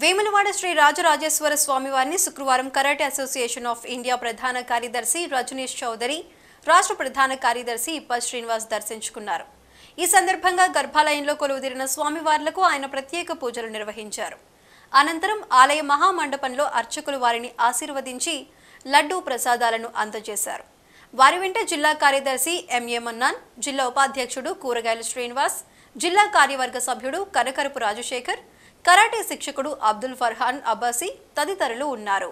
వేములవాడ శ్రీ రాజరాజేశ్వర స్వామివారిని శుక్రవారం karate association of India ప్రధాన కార్యదర్శి రజనీష్ చౌదరి రాష్ట్ర ప్రధాన కార్యదర్శి ఇప్ప శ్రీనివాస్ దర్శించుకున్నారు ఈ సందర్భంగా గర్భాలయంలో కొలువుదిరిన స్వామివార్లకు ఆయన ప్రత్యేక పూజలు నిర్వహించారు అనంతరం ఆలయ మహామండపంలో అర్చకులు వారిని ఆశీర్వదించి లడ్డూ ప్రసాదాలను అందజేశారు వారి వెంట జిల్లా కార్యదర్శి ఎంఏ మన్నాన్ జిల్లా ఉపాధ్యక్షుడు కూరగాయల శ్రీనివాస్ జిల్లా కార్యవర్గ సభ్యుడు కనకరపు రాజశేఖర్ కరాటే శిక్షకుడు అబ్దుల్ ఫర్హాన్ అబ్బాసీ తదితరులు ఉన్నారు